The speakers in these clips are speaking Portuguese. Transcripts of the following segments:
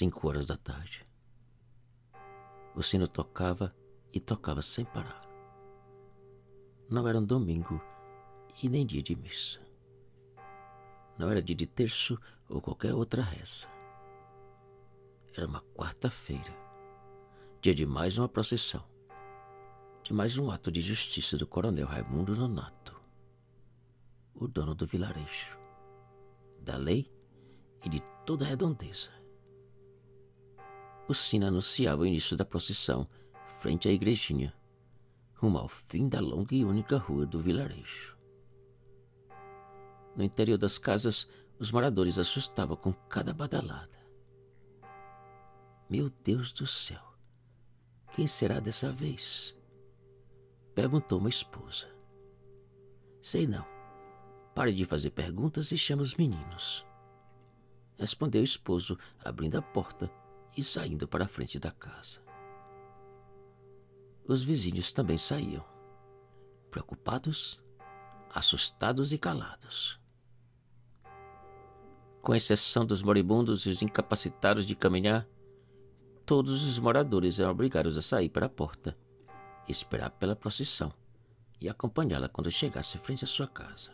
Cinco horas da tarde. O sino tocava e tocava sem parar. Não era um domingo e nem dia de missa. Não era dia de terço ou qualquer outra reza. Era uma quarta-feira, dia de mais uma procissão, de mais um ato de justiça do coronel Raimundo Nonato, o dono do vilarejo, da lei e de toda a redondeza o sino anunciava o início da procissão, frente à igrejinha, rumo ao fim da longa e única rua do vilarejo. No interior das casas, os moradores assustavam com cada badalada. Meu Deus do céu! Quem será dessa vez? Perguntou uma esposa. Sei não. Pare de fazer perguntas e chama os meninos. Respondeu o esposo, abrindo a porta e saindo para a frente da casa. Os vizinhos também saíam, preocupados, assustados e calados. Com exceção dos moribundos e os incapacitados de caminhar, todos os moradores eram obrigados a sair para a porta, esperar pela procissão e acompanhá-la quando chegasse frente à sua casa.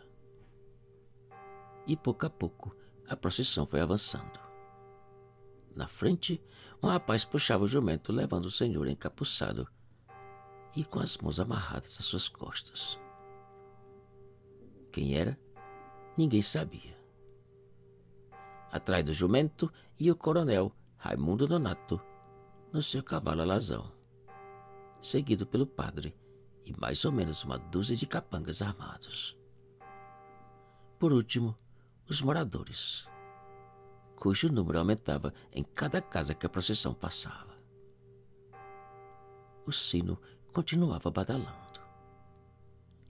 E pouco a pouco a procissão foi avançando. Na frente, um rapaz puxava o jumento, levando o senhor encapuçado e com as mãos amarradas às suas costas. Quem era? Ninguém sabia. Atrás do jumento ia o coronel Raimundo Donato, no seu cavalo alazão, seguido pelo padre e mais ou menos uma dúzia de capangas armados. Por último, os moradores cujo número aumentava em cada casa que a procissão passava. O sino continuava badalando,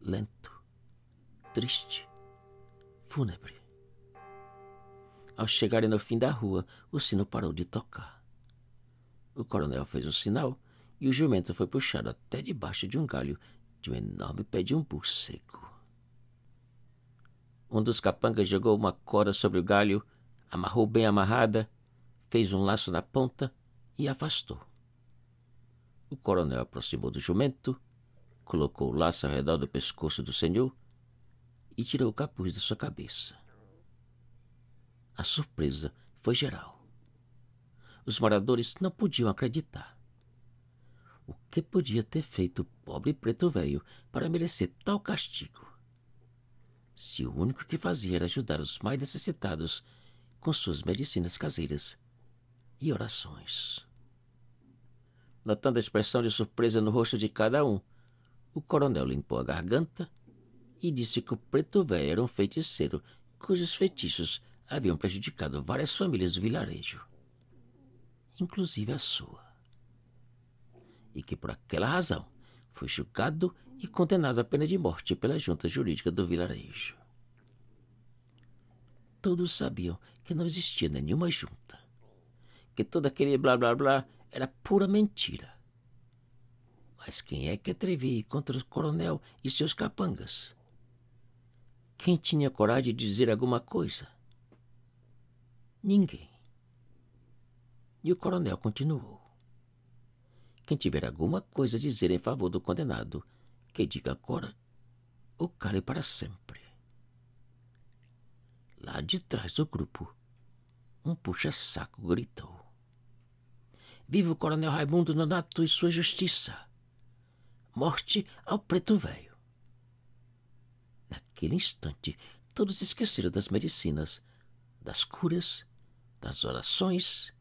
lento, triste, fúnebre. Ao chegarem no fim da rua, o sino parou de tocar. O coronel fez um sinal e o jumento foi puxado até debaixo de um galho de um enorme pé de umbu seco. Um dos capangas jogou uma corda sobre o galho amarrou bem amarrada, fez um laço na ponta e afastou. O coronel aproximou do jumento, colocou o laço ao redor do pescoço do senhor e tirou o capuz da sua cabeça. A surpresa foi geral. Os moradores não podiam acreditar. O que podia ter feito o pobre preto velho para merecer tal castigo? Se o único que fazia era ajudar os mais necessitados, com suas medicinas caseiras e orações. Notando a expressão de surpresa no rosto de cada um, o coronel limpou a garganta e disse que o preto velho era um feiticeiro cujos feitiços haviam prejudicado várias famílias do vilarejo, inclusive a sua, e que por aquela razão foi chocado e condenado à pena de morte pela junta jurídica do vilarejo. Todos sabiam que não existia nenhuma junta, que todo aquele blá blá blá era pura mentira. Mas quem é que atrevia contra o coronel e seus capangas? Quem tinha coragem de dizer alguma coisa? Ninguém. E o coronel continuou. Quem tiver alguma coisa a dizer em favor do condenado, que diga agora ou cale para sempre. Lá de trás do grupo, um puxa-saco gritou: Viva o Coronel Raimundo Nonato e sua justiça! Morte ao preto velho! Naquele instante, todos esqueceram das medicinas, das curas, das orações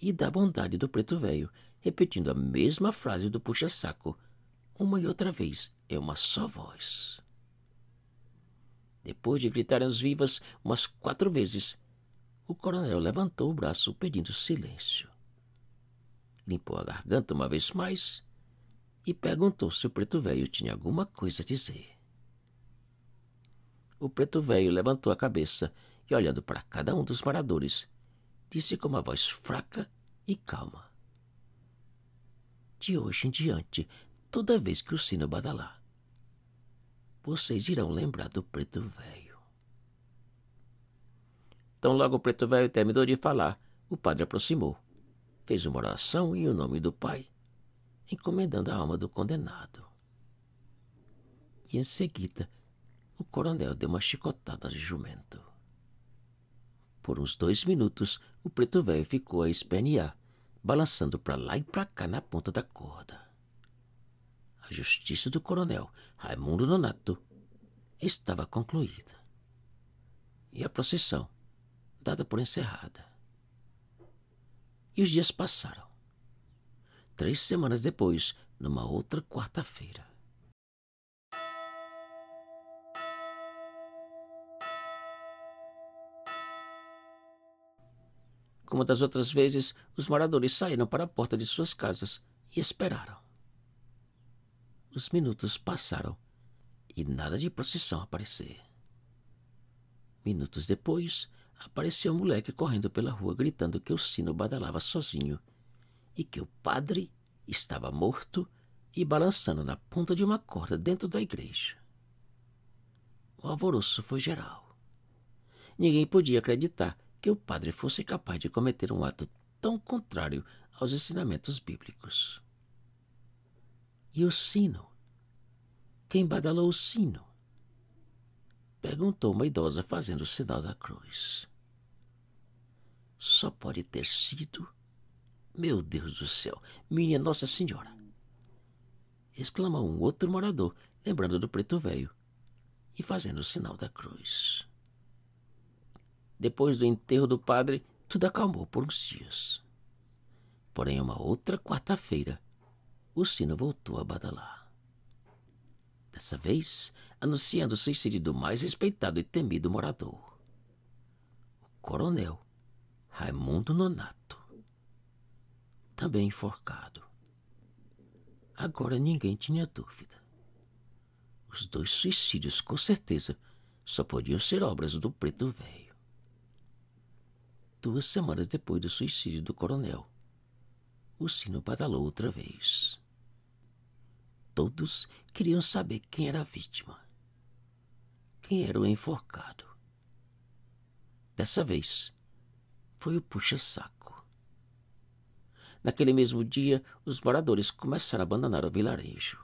e da bondade do preto velho, repetindo a mesma frase do puxa-saco uma e outra vez em uma só voz. Depois de gritarem as vivas umas quatro vezes, o coronel levantou o braço pedindo silêncio. Limpou a garganta uma vez mais e perguntou se o preto velho tinha alguma coisa a dizer. O preto velho levantou a cabeça e, olhando para cada um dos moradores, disse com uma voz fraca e calma: De hoje em diante, toda vez que o sino badalar, vocês irão lembrar do preto velho. Tão logo o preto velho terminou de falar, o padre aproximou, fez uma oração em o nome do Pai, encomendando a alma do condenado. E em seguida, o coronel deu uma chicotada de jumento. Por uns dois minutos, o preto velho ficou a espernear, balançando para lá e para cá na ponta da corda. A justiça do coronel Raimundo Nonato estava concluída e a procissão dada por encerrada. E os dias passaram. Três semanas depois, numa outra quarta-feira. Como das outras vezes, os moradores saíram para a porta de suas casas e esperaram. Os minutos passaram e nada de procissão aparecer. Minutos depois, apareceu um moleque correndo pela rua gritando que o sino badalava sozinho e que o padre estava morto e balançando na ponta de uma corda dentro da igreja. O alvoroço foi geral. Ninguém podia acreditar que o padre fosse capaz de cometer um ato tão contrário aos ensinamentos bíblicos. E o sino? Quem badalou o sino? Perguntou uma idosa fazendo o sinal da cruz. Só pode ter sido. Meu Deus do céu, minha Nossa Senhora! exclamou um outro morador, lembrando do preto velho e fazendo o sinal da cruz. Depois do enterro do padre, tudo acalmou por uns dias. Porém, uma outra quarta-feira, o sino voltou a badalar. Dessa vez, anunciando o suicídio do mais respeitado e temido morador. O coronel Raimundo Nonato, também enforcado. Agora ninguém tinha dúvida. Os dois suicídios, com certeza, só podiam ser obras do preto velho. Duas semanas depois do suicídio do coronel, o sino badalou outra vez. Todos queriam saber quem era a vítima, quem era o enforcado. Dessa vez, foi o puxa-saco. Naquele mesmo dia, os moradores começaram a abandonar o vilarejo,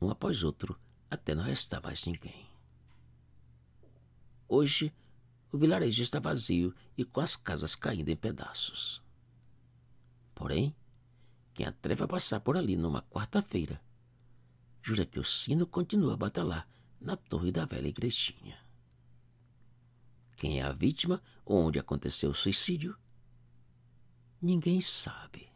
um após outro, até não restar mais ninguém. Hoje, o vilarejo está vazio e com as casas caindo em pedaços. Porém, quem atreve a passar por ali numa quarta-feira. Jura que o sino continua a batalar na torre da velha igrejinha. Quem é a vítima? Onde aconteceu o suicídio? Ninguém sabe.